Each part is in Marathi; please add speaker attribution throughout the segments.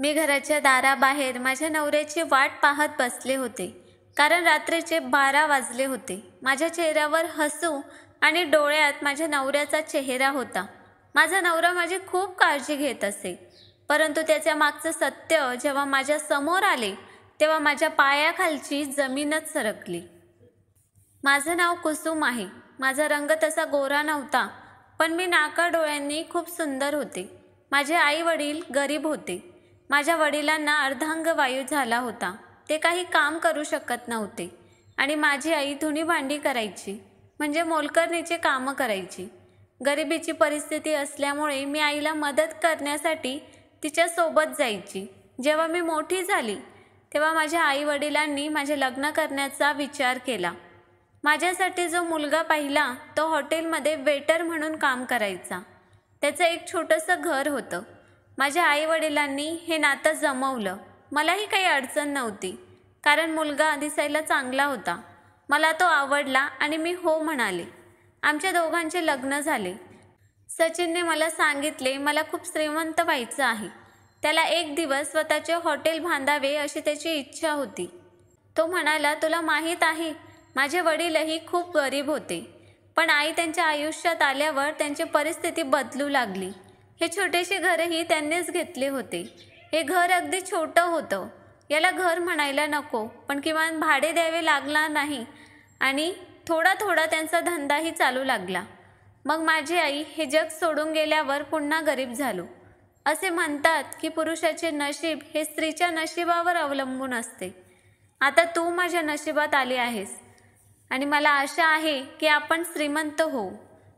Speaker 1: मी घराच्या दाराबाहेर माझ्या नवऱ्याची वाट पाहत बसले होते कारण रात्रीचे बारा वाजले होते माझ्या चेहऱ्यावर हसू आणि डोळ्यात माझ्या नवऱ्याचा चेहरा होता माझा नवरा माझी खूप काळजी घेत असे परंतु त्याच्या मागचं सत्य जेव्हा माझ्या समोर आले तेव्हा माझ्या पायाखालची जमीनच सरकली माझं नाव कुसुम आहे माझा रंग तसा गोरा नव्हता पण मी नाका डोळ्यांनी खूप सुंदर होते माझे आई वडील गरीब होते माझ्या वडिलांना अर्धांगवायू झाला होता ते काही काम करू शकत नव्हते आणि माझी आई धुणी भांडी करायची म्हणजे मोलकरणीचे कामं करायची गरिबीची परिस्थिती असल्यामुळे मी आईला मदत करण्यासाठी तिच्यासोबत जायची जेव्हा मी मोठी झाली तेव्हा माझ्या आई वडिलांनी माझे लग्न करण्याचा विचार केला माझ्यासाठी जो मुलगा पाहिला तो हॉटेलमध्ये वेटर म्हणून काम करायचा त्याचं एक छोटंसं घर होतं माझ्या आईवडिलांनी हे नातं जमवलं मलाही काही अडचण नव्हती कारण मुलगा दिसायला चांगला होता मला तो आवडला आणि मी हो म्हणाले आमच्या दोघांचे लग्न झाले सचिनने मला सांगितले मला खूप श्रीमंत व्हायचं आहे त्याला एक दिवस स्वतःचे हॉटेल बांधावे अशी त्याची इच्छा होती तो म्हणाला तुला माहीत आहे माझे वडीलही खूप गरीब होते पण आई त्यांच्या आयुष्यात आल्यावर त्यांची परिस्थिती बदलू लागली हे छोटेसे घरही त्यांनीच घेतले होते हे घर अगदी छोटं होतं याला घर म्हणायला नको पण किमान भाडे द्यावे लागला नाही आणि थोडा थोडा त्यांचा धंदाही चालू लागला मग माझी आई हे जग सोडून गेल्यावर पुन्हा गरीब झालो असे म्हणतात की पुरुषाचे नशीब हे स्त्रीच्या नशिबावर अवलंबून असते आता तू माझ्या नशिबात आली आहेस आणि मला आशा आहे की आपण श्रीमंत होऊ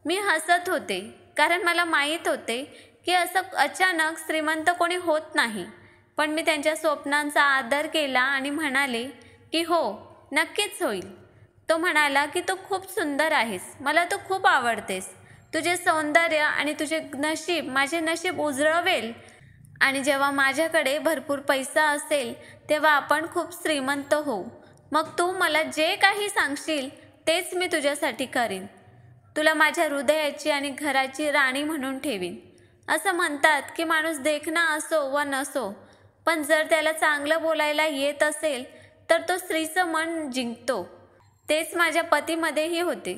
Speaker 1: मी हसत होते कारण मला माहीत होते की असं अचानक श्रीमंत कोणी होत नाही पण मी त्यांच्या स्वप्नांचा आदर केला आणि म्हणाले की हो नक्कीच होईल तो म्हणाला की तू खूप सुंदर आहेस मला तू खूप आवडतेस तुझे सौंदर्य आणि तुझे नशीब माझे नशीब उजळवेल आणि जेव्हा माझ्याकडे भरपूर पैसा असेल तेव्हा आपण खूप श्रीमंत होऊ मग तू मला जे काही सांगशील तेच मी तुझ्यासाठी करीन तुला माझ्या हृदयाची आणि घराची राणी म्हणून ठेवीन असं म्हणतात की माणूस देखणा असो व नसो पण जर त्याला चांगलं बोलायला येत असेल तर तो स्त्रीचं मन जिंकतो तेच माझ्या पतीमध्येही होते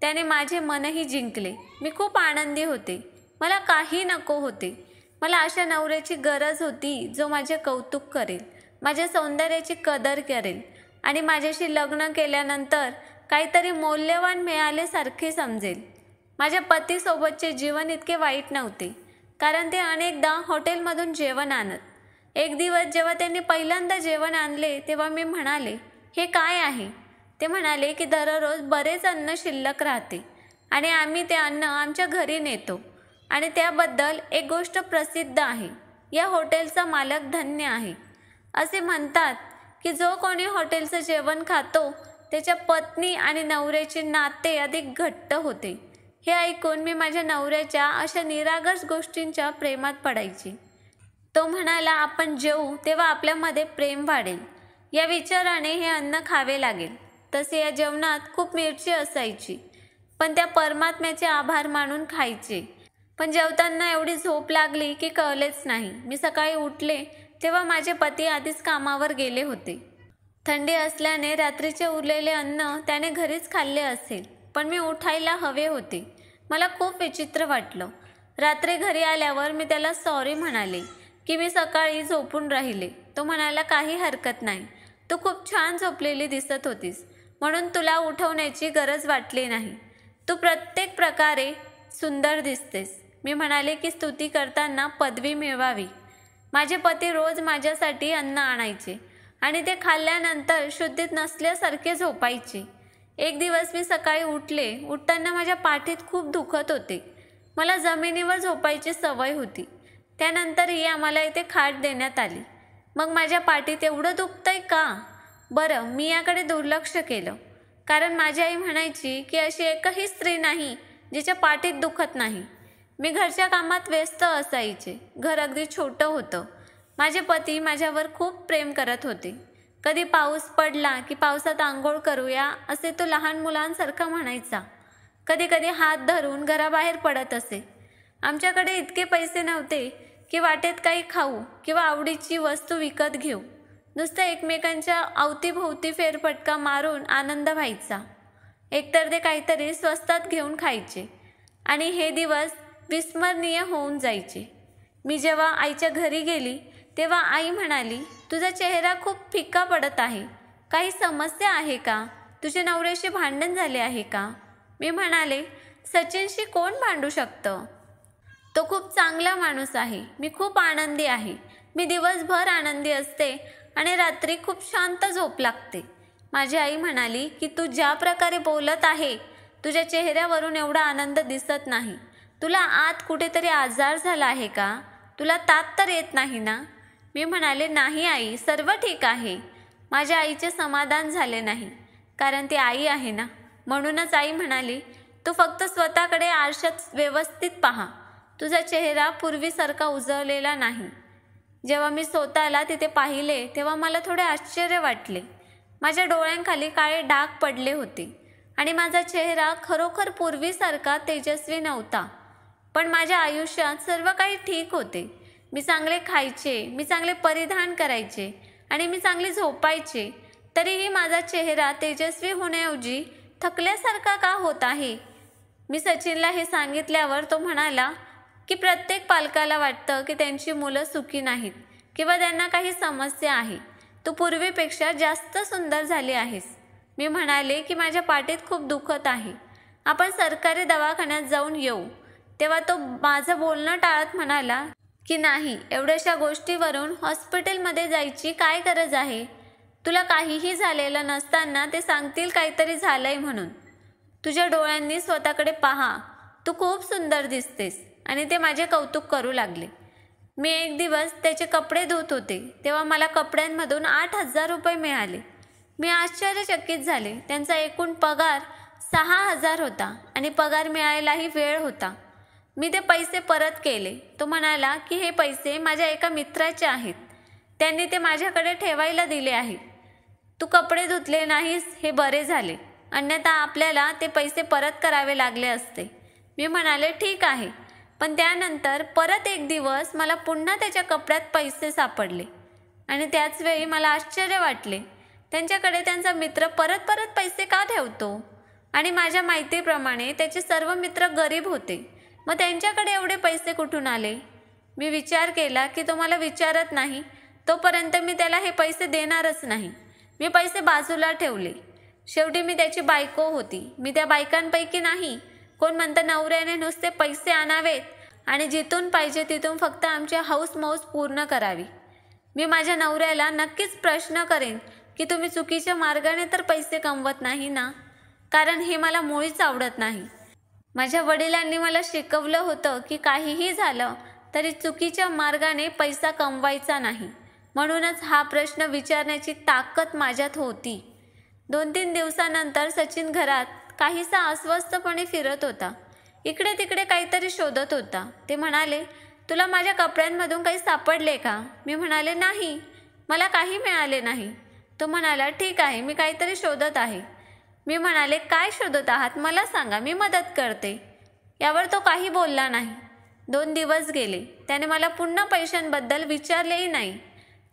Speaker 1: त्याने माझे मनही जिंकले मी खूप आनंदी होते मला काही नको होते मला अशा नवऱ्याची गरज होती जो माझे कौतुक करेल माझ्या सौंदर्याची कदर करेल आणि माझ्याशी लग्न केल्यानंतर काहीतरी मौल्यवान मिळाल्यासारखे समजेल माझ्या पतीसोबतचे जीवन इतके वाईट नव्हते कारण ते अनेकदा हॉटेलमधून जेवण आणत एक दिवस जेव्हा त्यांनी पहिल्यांदा जेवण आणले तेव्हा मी म्हणाले हे काय आहे ते म्हणाले की दररोज बरेच अन्न शिल्लक राहते आणि आम्ही ते अन्न आमच्या घरी नेतो आणि त्याबद्दल एक गोष्ट प्रसिद्ध आहे या हॉटेलचा मालक धन्य आहे असे म्हणतात की जो कोणी हॉटेलचं जेवण खातो त्याच्या पत्नी आणि नवऱ्याचे नाते अधिक घट्ट होते हे ऐकून मी माझ्या नवऱ्याच्या अशा निरागस गोष्टींच्या प्रेमात पडायची तो म्हणाला आपण जेऊ तेव्हा आपल्यामध्ये प्रेम वाढेल या विचाराने हे अन्न खावे लागेल तसे या जेवणात खूप मिरची असायची पण त्या परमात्म्याचे आभार मानून खायचे पण जेवताना एवढी झोप लागली की कळलेच नाही मी सकाळी उठले तेव्हा माझे पती आधीच कामावर गेले होते थंडी असल्याने रात्रीचे उरलेले अन्न त्याने घरीच खाल्ले असेल पण मी उठायला हवे होते मला खूप विचित्र वाटलं रात्री घरी आल्यावर मी त्याला सॉरी म्हणाले की मी सकाळी झोपून राहिले तो म्हणायला काही हरकत नाही तू खूप छान झोपलेली दिसत होतीस म्हणून तुला उठवण्याची गरज वाटली नाही तू प्रत्येक प्रकारे सुंदर दिसतेस मी म्हणाले की स्तुती करताना पदवी मिळवावी माझे पती रोज माझ्यासाठी अन्न आणायचे आणि ते खाल्ल्यानंतर शुद्धीत नसल्यासारखे झोपायचे एक दिवस मी सकाळी उठले उठताना माझ्या पाठीत खूप दुखत होते मला जमिनीवर झोपायची सवय होती त्यानंतरही आम्हाला इथे खाट देण्यात आली मग माझ्या पाठीत एवढं दुखतंय का बरं मी याकडे दुर्लक्ष केलं कारण माझी आई म्हणायची की अशी एकही स्त्री नाही जिच्या पाठीत दुखत नाही मी घरच्या कामात व्यस्त असायचे घर अगदी छोटं होतं माझे पती माझ्यावर खूप प्रेम करत होते कधी पाऊस पडला की पावसात आंघोळ करूया असे तो लहान मुलांसारखा म्हणायचा कधी कधी हात धरून घराबाहेर पडत असे आमच्याकडे इतके पैसे नव्हते की वाटेत काही खाऊ किंवा आवडीची वस्तू विकत घेऊ नुसतं एकमेकांच्या अवतीभोवती फेरफटका मारून आनंद व्हायचा एकतर ते काहीतरी स्वस्तात घेऊन खायचे आणि हे दिवस विस्मरणीय होऊन जायचे मी जेव्हा आईच्या घरी गेली तेव्हा आई म्हणाली तुझा चेहरा खूप फिक्का पडत आहे काही समस्या आहे का तुझे नवऱ्याशी भांडण झाले आहे का मी म्हणाले सचिनशी कोण भांडू शकतं तो खूप चांगला माणूस आहे मी खूप आनंदी आहे मी दिवसभर आनंदी असते आणि रात्री खूप शांत झोप लागते माझी आई म्हणाली की तू ज्या प्रकारे बोलत आहे तुझ्या चेहऱ्यावरून एवढा आनंद दिसत नाही तुला आत कुठेतरी आजार झाला आहे का तुला तात तर येत नाही ना मी म्हणाले नाही आई सर्व ठीक आहे माझ्या आईचे समाधान झाले नाही कारण ती आई आहे ना म्हणूनच आई म्हणाली तू फक्त स्वतःकडे आरशात व्यवस्थित पहा तुझा चेहरा पूर्वीसारखा उजळलेला नाही जेव्हा मी स्वतःला तिथे पाहिले तेव्हा मला थोडे आश्चर्य वाटले माझ्या डोळ्यांखाली काळे डाग पडले होते आणि माझा चेहरा खरोखर पूर्वीसारखा तेजस्वी नव्हता पण माझ्या आयुष्यात सर्व काही ठीक होते मी चांगले खायचे मी चांगले परिधान करायचे आणि मी चांगले झोपायचे तरीही माझा चेहरा तेजस्वी होण्याऐवजी थकल्यासारखा का होत आहे मी सचिनला हे सांगितल्यावर तो म्हणाला की प्रत्येक पालकाला वाटतं की त्यांची मुलं सुखी नाहीत किंवा त्यांना काही समस्या आहे तू पूर्वीपेक्षा जास्त सुंदर झाली आहेस मी म्हणाले की माझ्या पाठीत खूप दुखत आहे आपण सरकारी दवाखान्यात जाऊन येऊ तेव्हा तो माझं बोलणं टाळत म्हणाला की नाही एवढ्याशा गोष्टीवरून हॉस्पिटलमध्ये जायची काय गरज आहे तुला काहीही झालेलं नसताना ते सांगतील काहीतरी झालंय म्हणून तुझ्या डोळ्यांनी स्वतःकडे पहा तू खूप सुंदर दिसतेस आणि ते माझे कौतुक करू लागले मी एक दिवस त्याचे कपडे धुत होते तेव्हा मला कपड्यांमधून आठ हजार रुपये मिळाले मी आश्चर्यचकित झाले त्यांचा एकूण पगार सहा हजार होता आणि पगार मिळायलाही वेळ होता मी ते पैसे परत केले तो म्हणाला की हे पैसे माझ्या एका मित्राचे आहेत त्यांनी ते माझ्याकडे ठेवायला दिले आहे तू कपडे धुतले नाहीस हे बरे झाले अन्यथा आपल्याला ते पैसे परत करावे लागले असते मी म्हणाले ठीक आहे पण त्यानंतर परत एक दिवस मला पुन्हा त्याच्या कपड्यात पैसे सापडले आणि त्याचवेळी मला आश्चर्य वाटले त्यांच्याकडे त्यांचा मित्र परत परत पैसे का ठेवतो आणि माझ्या माहितीप्रमाणे त्याचे सर्व मित्र गरीब होते मग त्यांच्याकडे एवढे पैसे कुठून आले मी विचार केला की तो मला विचारत नाही तोपर्यंत मी त्याला हे पैसे देणारच नाही मी पैसे बाजूला ठेवले शेवटी मी त्याची बायको होती मी त्या बायकांपैकी नाही कोण म्हणतं नवऱ्याने नुसते पैसे आणावेत आणि जिथून पाहिजे तिथून फक्त आमची हाऊस मौस पूर्ण करावी मी माझ्या नवऱ्याला नक्कीच प्रश्न करेन की तुम्ही चुकीच्या मार्गाने तर पैसे कमवत नाही ना कारण हे मला मुळीच आवडत नाही माझ्या वडिलांनी मला शिकवलं होतं की काहीही झालं तरी चुकीच्या मार्गाने पैसा कमवायचा नाही म्हणूनच हा प्रश्न विचारण्याची ताकद माझ्यात होती दोन तीन दिवसानंतर सचिन घरात काहीसा अस्वस्थपणे फिरत होता इकडे तिकडे काहीतरी शोधत होता ते म्हणाले तुला माझ्या कपड्यांमधून काही सापडले का मी म्हणाले नाही मला काही मिळाले नाही तो म्हणाला ठीक आहे मी काहीतरी शोधत आहे मी म्हणाले काय शोधत आहात मला सांगा मी मदत करते यावर तो काही बोलला नाही दोन दिवस गेले त्याने मला पुन्हा पैशांबद्दल विचारलेही नाही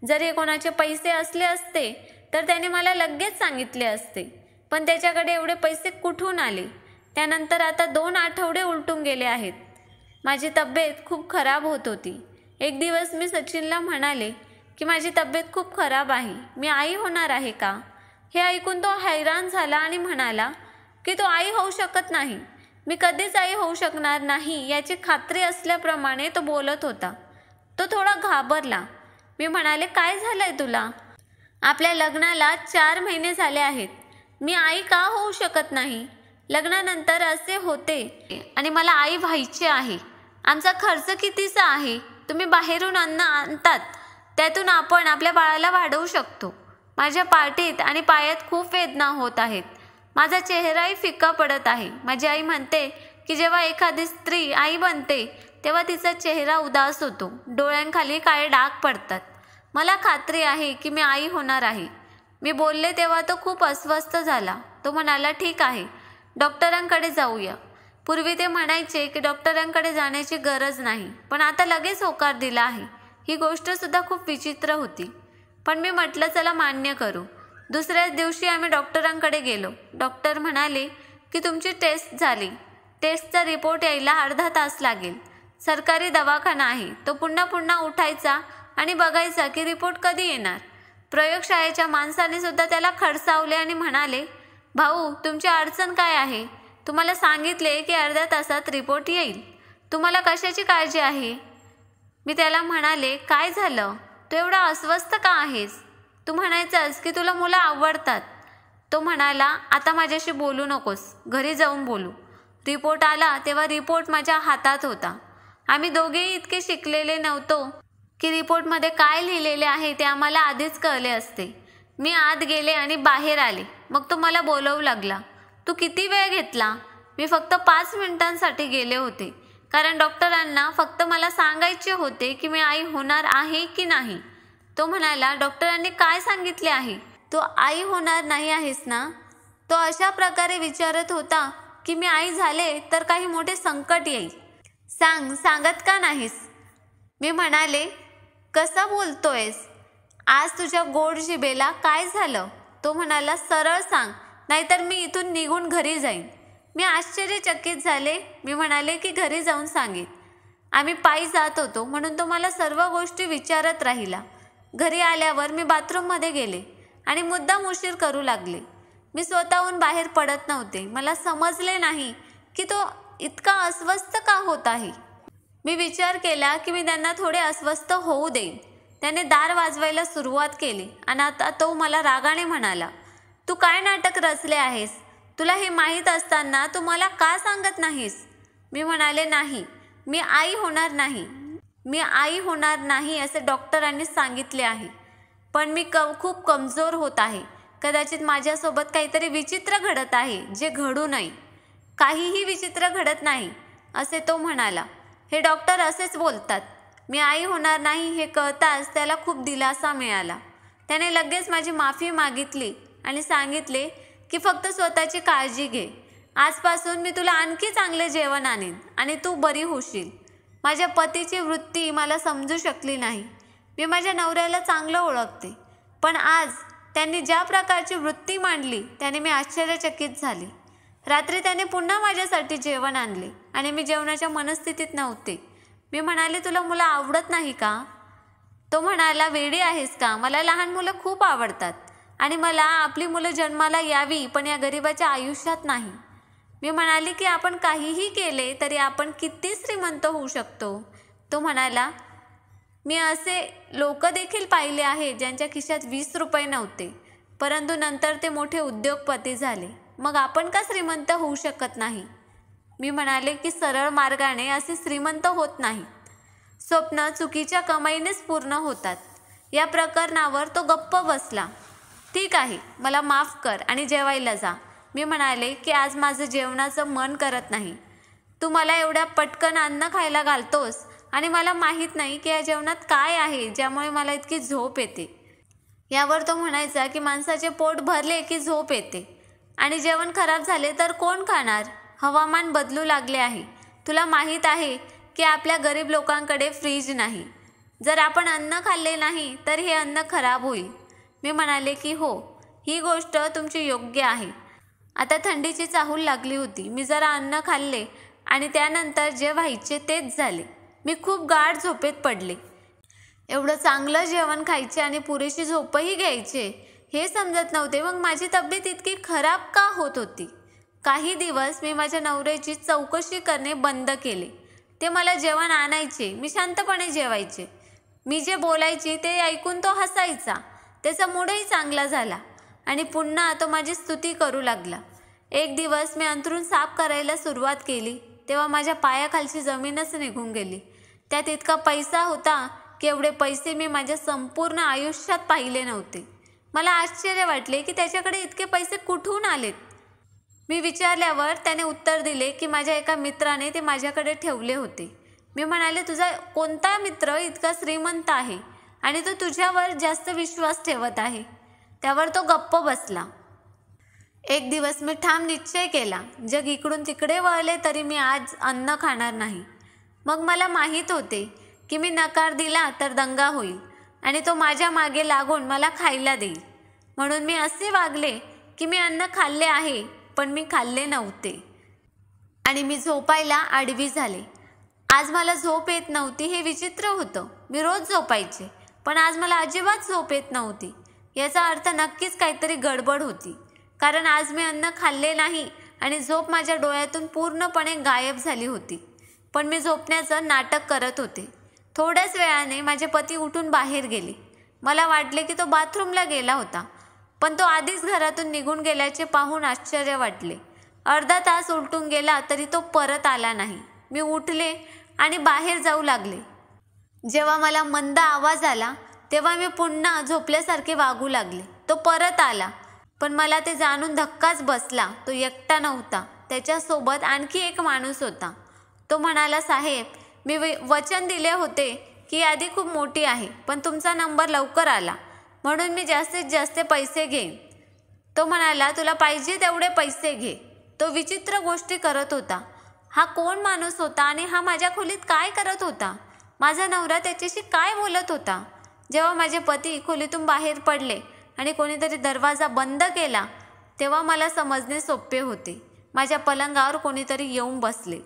Speaker 1: जर हे कोणाचे पैसे असले असते तर त्याने मला लगेच सांगितले असते पण त्याच्याकडे एवढे पैसे कुठून आले त्यानंतर आता दोन आठवडे उलटून गेले आहेत माझी तब्येत खूप खराब होत होती एक दिवस मी सचिनला म्हणाले की माझी तब्येत खूप खराब आहे मी आई होणार आहे का हे ऐकून तो हैराण झाला आणि म्हणाला की तो आई होऊ शकत नाही मी कधीच आई होऊ शकणार नाही याची खात्री असल्याप्रमाणे तो बोलत होता तो थोडा घाबरला मी म्हणाले काय झालंय तुला आपल्या लग्नाला चार महिने झाले आहेत मी आई का होऊ शकत नाही लग्नानंतर असे होते आणि मला आई व्हायचे आहे आमचा खर्च कितीचा आहे तुम्ही बाहेरून अन्न आणतात त्यातून आपण आपल्या बाळाला वाढवू शकतो माझ्या पाठीत आणि पायात खूप वेदना होत आहेत माझा चेहराही फिक्का पडत आहे माझी आई म्हणते की जेव्हा एखादी स्त्री आई बनते तेव्हा तिचा चेहरा उदास होतो डोळ्यांखाली काळे डाग पडतात मला खात्री आहे की मी आई होणार आहे मी बोलले तेव्हा तो खूप अस्वस्थ झाला तो म्हणाला ठीक आहे डॉक्टरांकडे जाऊया पूर्वी ते म्हणायचे की डॉक्टरांकडे जाण्याची गरज नाही पण आता लगेच होकार दिला आहे ही गोष्टसुद्धा खूप विचित्र होती पण मी म्हटलं चला मान्य करू दुसऱ्याच दिवशी आम्ही डॉक्टरांकडे गेलो डॉक्टर म्हणाले की तुमची टेस्ट झाली टेस्टचा रिपोर्ट यायला अर्धा तास लागेल सरकारी दवाखाना आहे तो पुन्हा पुन्हा उठायचा आणि बघायचा की रिपोर्ट कधी येणार प्रयोगशाळेच्या माणसाने सुद्धा त्याला खडसावले आणि म्हणाले भाऊ तुमची अडचण काय आहे तुम्हाला सांगितले की अर्ध्या तासात रिपोर्ट येईल तुम्हाला कशाची काळजी आहे मी त्याला म्हणाले काय झालं तू एवढा अस्वस्थ का आहेस तू म्हणायचंस की तुला मुलं आवडतात तो म्हणाला आता माझ्याशी बोलू नकोस घरी जाऊन बोलू रिपोर्ट आला तेव्हा रिपोर्ट माझ्या हातात होता आम्ही दोघेही इतके शिकलेले नव्हतो की रिपोर्टमध्ये काय लिहिलेले आहे ते आम्हाला आधीच कळले असते मी आत गेले आणि बाहेर आले मग तो मला बोलवू लागला तू किती वेळ घेतला मी फक्त पाच मिनिटांसाठी गेले होते कारण डॉक्टरांना फक्त मला सांगायचे होते की मी आई होणार आहे की नाही तो म्हणाला डॉक्टरांनी काय सांगितले आहे तो आई होणार नाही आहेस ना तो अशा प्रकारे विचारत होता की मी आई झाले तर काही मोठे संकट येईल सांग सांगत का नाहीस मी म्हणाले कसा बोलतोयस आज तुझ्या गोड जिबेला काय झालं तो म्हणाला सरळ सांग नाहीतर मी इथून निघून घरी जाईन मी आश्चर्यचकित झाले मी म्हणाले की घरी जाऊन सांगित आम्ही पायी जात होतो म्हणून तो मला सर्व गोष्टी विचारत राहिला घरी आल्यावर मी बाथरूममध्ये गेले आणि मुद्दाम उशीर करू लागले मी स्वतःहून बाहेर पडत नव्हते मला समजले नाही की तो इतका अस्वस्थ का होत आहे मी विचार केला की मी त्यांना थोडे अस्वस्थ होऊ देईन त्याने दार वाजवायला सुरुवात केली आणि आता तो मला रागाने म्हणाला तू काय नाटक रचले आहेस तुला हे माहीत असताना तू मला का सांगत नाहीस मी म्हणाले नाही मी आई होणार नाही मी आई होणार नाही असे डॉक्टरांनी सांगितले आहे पण मी क खूप कमजोर होत आहे कदाचित माझ्यासोबत काहीतरी विचित्र घडत आहे जे घडू नये काहीही विचित्र घडत नाही असे तो म्हणाला हे डॉक्टर असेच बोलतात मी आई होणार नाही हे कळताच त्याला खूप दिलासा मिळाला त्याने लगेच माझी माफी मागितली आणि सांगितले की फक्त स्वतःची काळजी घे आजपासून मी तुला आणखी चांगले जेवण आणेन आणि तू बरी होशील माझ्या पतीची वृत्ती मला समजू शकली नाही मी माझ्या नवऱ्याला चांगलं ओळखते पण आज त्यांनी ज्या प्रकारची वृत्ती मांडली त्याने मी आश्चर्यचकित झाले रात्री त्याने पुन्हा माझ्यासाठी जेवण आणले आणि मी जेवणाच्या मनस्थितीत नव्हते मी म्हणाले तुला मुलं आवडत नाही का तो म्हणाला वेडी आहेस का मला लहान मुलं खूप आवडतात आणि मला आपली मुलं जन्माला यावी पण या गरिबाच्या आयुष्यात नाही मी म्हणाली की आपण काहीही केले तरी आपण किती श्रीमंत होऊ शकतो तो म्हणाला मी असे लोक देखील पाहिले आहेत ज्यांच्या खिशात वीस रुपये नव्हते परंतु नंतर ते मोठे उद्योगपती झाले मग आपण का श्रीमंत होऊ शकत नाही मी म्हणाले की सरळ मार्गाने असे श्रीमंत होत नाही स्वप्न चुकीच्या कमाईनेच पूर्ण होतात या प्रकरणावर तो गप्प बसला ठीक आहे मला माफ कर आणि जेवायला जा मी म्हणाले की आज माझं जेवणाचं मन करत नाही तू मला एवढ्या पटकन अन्न खायला घालतोस आणि मला माहीत नाही की या जेवणात काय आहे ज्यामुळे मला इतकी झोप येते यावर तो म्हणायचा की माणसाचे पोट भरले की झोप येते आणि जेवण खराब झाले तर कोण खाणार हवामान बदलू लागले आहे तुला माहीत आहे की आपल्या गरीब लोकांकडे फ्रीज नाही जर आपण अन्न खाल्ले नाही तर हे अन्न खराब होईल मी म्हणाले की हो ही गोष्ट तुमची योग्य आहे आता थंडीची चाहूल लागली होती मी जरा अन्न खाल्ले आणि त्यानंतर जे व्हायचे तेच झाले मी खूप गाढ झोपेत पडले एवढं चांगलं जेवण खायचे आणि पुरेशी झोपही घ्यायचे हे समजत नव्हते मग माझी तब्येत इतकी खराब का होत होती काही दिवस मी माझ्या नवऱ्याची चौकशी करणे बंद केले ते मला जेवण आणायचे मी शांतपणे जेवायचे मी जे बोलायचे ते ऐकून तो हसायचा त्याचा मूडही चांगला झाला आणि पुन्हा तो माझी स्तुती करू लागला एक दिवस मी अंतरून साफ करायला सुरुवात केली तेव्हा माझ्या पायाखालची जमीनच निघून गेली त्यात इतका पैसा होता की एवढे पैसे मी माझ्या संपूर्ण आयुष्यात पाहिले नव्हते मला आश्चर्य वाटले की त्याच्याकडे इतके पैसे कुठून आलेत मी विचारल्यावर त्याने उत्तर दिले की माझ्या एका मित्राने ते माझ्याकडे ठेवले होते मी म्हणाले तुझा कोणता मित्र इतका श्रीमंत आहे आणि तो तुझ्यावर जास्त विश्वास ठेवत आहे त्यावर तो गप्प बसला एक दिवस मी ठाम निश्चय केला जग इकडून तिकडे वळले तरी मी आज अन्न खाणार नाही मग मला माहीत होते की मी नकार दिला तर दंगा होईल आणि तो माझ्या मागे लागून मला खायला देईल म्हणून मी असे वागले की मी अन्न खाल्ले आहे पण मी खाल्ले नव्हते आणि मी झोपायला आडवी झाले आज मला झोप येत नव्हती हे विचित्र होतं मी रोज झोपायचे पण आज मला अजिबात झोप येत नव्हती याचा अर्थ नक्कीच काहीतरी गडबड होती कारण आज मी अन्न खाल्ले नाही आणि झोप माझ्या डोळ्यातून पूर्णपणे गायब झाली होती पण मी झोपण्याचं नाटक करत होते थोड्याच वेळाने माझे पती उठून बाहेर गेले मला वाटले की तो बाथरूमला गेला होता पण तो आधीच घरातून निघून गेल्याचे पाहून आश्चर्य वाटले अर्धा तास उलटून गेला तरी तो परत आला नाही मी उठले आणि बाहेर जाऊ लागले जेव्हा मला मंद आवाज आला तेव्हा मी पुन्हा झोपल्यासारखे वागू लागले तो परत आला पण मला ते जाणून धक्काच बसला तो एकटा नव्हता त्याच्यासोबत आणखी एक माणूस होता तो म्हणाला साहेब मी वचन दिले होते की यादी खूप मोठी आहे पण तुमचा नंबर लवकर आला म्हणून मी जास्तीत जास्त पैसे घेईन तो म्हणाला तुला पाहिजे तेवढे पैसे घे तो विचित्र गोष्टी करत होता हा कोण माणूस होता आणि हा माझ्या खोलीत काय करत होता माझा नवरा त्याच्याशी काय बोलत होता जेव्हा माझे पती खोलीतून बाहेर पडले आणि कोणीतरी दरवाजा बंद केला तेव्हा मला समजणे सोपे होते माझ्या पलंगावर कोणीतरी येऊन बसले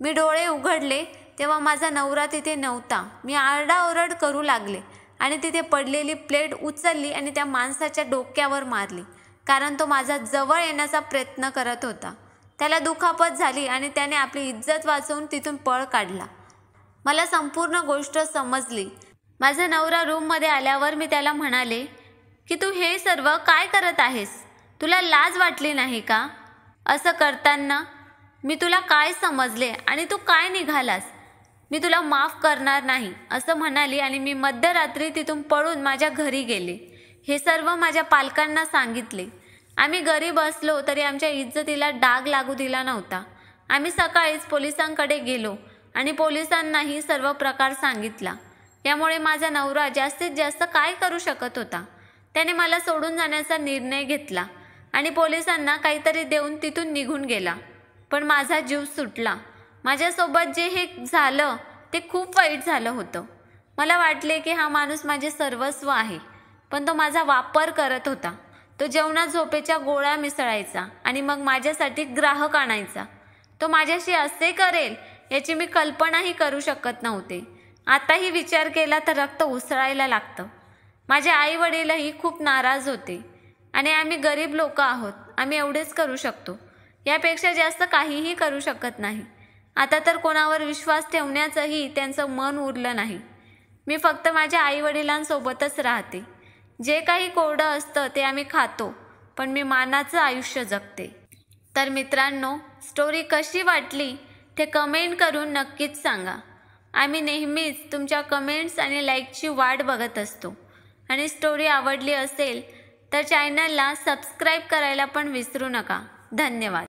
Speaker 1: मी डोळे उघडले तेव्हा माझा नवरा तिथे नव्हता मी आरडाओरड करू लागले आणि तिथे पडलेली प्लेट उचलली आणि त्या माणसाच्या डोक्यावर मारली कारण तो माझा जवळ येण्याचा प्रयत्न करत होता त्याला दुखापत झाली आणि त्याने आपली इज्जत वाचवून तिथून पळ काढला मला संपूर्ण गोष्ट समजली माझा नवरा रूममध्ये आल्यावर मी त्याला म्हणाले की तू हे सर्व काय करत आहेस तुला लाज वाटली नाही का असं करताना मी तुला काय समजले आणि तू काय निघालास मी तुला माफ करणार नाही असं म्हणाली आणि मी मध्यरात्री तिथून पळून माझ्या घरी गेले हे सर्व माझ्या पालकांना सांगितले आम्ही गरीब असलो तरी आमच्या इज्जतीला डाग लागू दिला नव्हता आम्ही सकाळीच पोलिसांकडे गेलो आणि पोलिसांनाही सर्व प्रकार सांगितला यामुळे माझा नवरा जास्तीत जास्त काय करू शकत होता त्याने मला सोडून जाण्याचा निर्णय घेतला आणि पोलिसांना काहीतरी देऊन तिथून निघून गेला पण माझा जीव सुटला माझ्यासोबत जे हे झालं ते खूप वाईट झालं होतं मला वाटले की हा माणूस माझे सर्वस्व आहे पण तो माझा वापर करत होता तो जेवणा झोपेच्या गोळ्या मिसळायचा आणि मग माझ्यासाठी ग्राहक आणायचा तो माझ्याशी असे करेल याची मी कल्पनाही करू शकत नव्हते आताही विचार केला तर रक्त उसळायला लागतं माझे आई वडीलही खूप नाराज होते आणि आम्ही गरीब लोक आहोत आम्ही एवढेच करू शकतो यापेक्षा जास्त काहीही करू शकत नाही आता तर कोणावर विश्वास ठेवण्याचंही त्यांचं मन उरलं नाही मी फक्त माझ्या आईवडिलांसोबतच राहते जे काही कोरडं असतं ते आम्ही खातो पण मी मानाचं आयुष्य जगते तर मित्रांनो स्टोरी कशी वाटली ते कमेंट करून नक्कीच सांगा आम्ही नेहमीच तुमच्या कमेंट्स आणि लाईकची वाट बघत असतो आणि स्टोरी आवडली असेल तर चॅनलला सबस्क्राईब करायला पण विसरू नका धन्यवाद